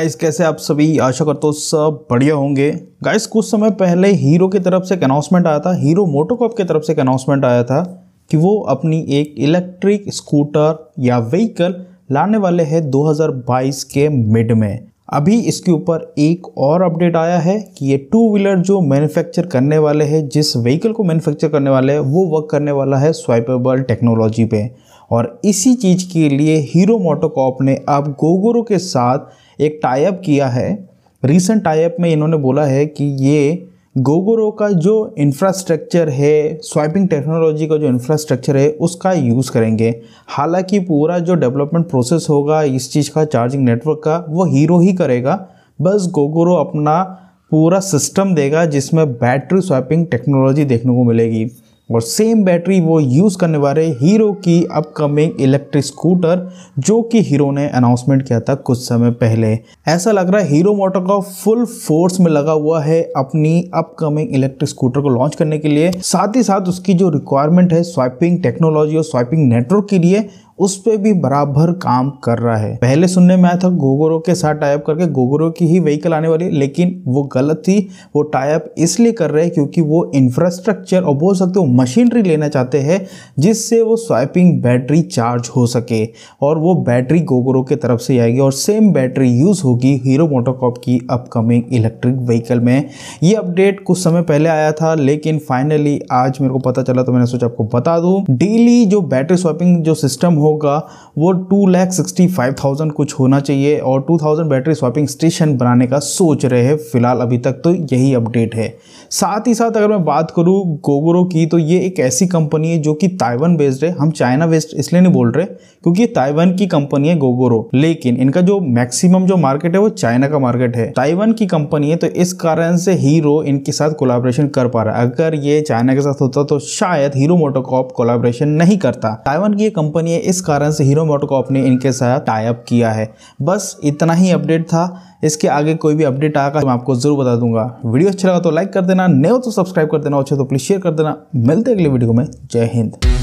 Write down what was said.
guys कैसे आप सभी आशा करता हूँ सब बढ़िया होंगे गाइस कुछ समय पहले हीरो की तरफ से एक अनाउंसमेंट आया था हीरो मोटोकॉप की तरफ से एक अनाउंसमेंट आया था कि वो अपनी एक इलेक्ट्रिक स्कूटर या व्हीकल लाने वाले हैं 2022 के मिड में अभी इसके ऊपर एक और अपडेट आया है कि ये टू व्हीलर जो मैन्युफैक्चर करने वाले हैं जिस व्हीकल को मैन्युफैक्चर करने वाले हैं वो वर्क करने वाला है स्वाइपेबल टेक्नोलॉजी पे और इसी चीज़ के लिए हीरो मोटोकॉप ने अब गोगोरो के साथ एक टाइप किया है रिसेंट टाइप में इन्होंने बोला है कि ये गोगोरो का जो इंफ्रास्ट्रक्चर है स्वाइपिंग टेक्नोलॉजी का जो इंफ्रास्ट्रक्चर है उसका यूज़ करेंगे हालांकि पूरा जो डेवलपमेंट प्रोसेस होगा इस चीज़ का चार्जिंग नेटवर्क का वो हीरो ही करेगा बस गोगोरो अपना पूरा सिस्टम देगा जिसमें बैटरी स्वाइपिंग टेक्नोलॉजी देखने को मिलेगी और सेम बैटरी वो यूज़ करने वाले हीरो की अपकमिंग इलेक्ट्रिक स्कूटर जो कि हीरो ने अनाउंसमेंट किया था कुछ समय पहले ऐसा लग रहा है हीरो मोटर का फुल फोर्स में लगा हुआ है अपनी अपकमिंग इलेक्ट्रिक स्कूटर को लॉन्च करने के लिए साथ ही साथ उसकी जो रिक्वायरमेंट है स्वाइपिंग टेक्नोलॉजी और स्वाइपिंग नेटवर्क के लिए उस पर भी बराबर काम कर रहा है पहले सुनने में आया था गोगोरो के साथ टाइप करके गोगोरो की ही व्हीकल आने वाली है लेकिन वो गलत थी वो टाइप इसलिए कर रहे हैं क्योंकि वो इंफ्रास्ट्रक्चर और बोल सकते हो मशीनरी लेना चाहते हैं जिससे वो स्वाइपिंग बैटरी चार्ज हो सके और वो बैटरी गोगोरो की तरफ से आएगी और सेम बैटरी यूज़ होगी हीरो मोटोकॉप की अपकमिंग इलेक्ट्रिक व्हीकल में ये अपडेट कुछ समय पहले आया था लेकिन फाइनली आज मेरे को पता चला तो मैंने सोचा आपको बता दूँ डेली जो बैटरी स्वाइपिंग जो सिस्टम हो होगा वो two lakh sixty five thousand कुछ होना चाहिए और two thousand battery swapping station बनाने का सोच रहे हैं फिलहाल अभी तक तो यही अपडेट है साथ ही साथ अगर मैं बात करूँ गोगरो की तो ये एक ऐसी कंपनी है जो कि ताइवान बेस्ड है हम चाइना बेस्ड इसलिए नहीं बोल रहे क्योंकि ताइवान की कंपनी है गोगोरो लेकिन इनका जो मैक्सिमम जो मार्केट है वो चाइना का मार्केट है ताइवान की कंपनी है तो इस कारण से हीरो इनके साथ कोलाब्रेशन कर पा रहा है अगर ये चाइना के साथ होता तो शायद हीरो मोटोकॉप कोलाब्रेशन नहीं करता ताइवान की ये कंपनी है इस कारण से हीरो मोटोकॉप ने इनके साथ टाइप किया है बस इतना ही अपडेट था इसके आगे कोई भी अपडेट आएगा तो मैं आपको जरूर बता दूंगा वीडियो अच्छा लगा तो लाइक कर देना नए हो तो सब्सक्राइब कर देना अच्छा तो प्लीज़ शेयर कर देना मिलते अगले वीडियो में जय हिंद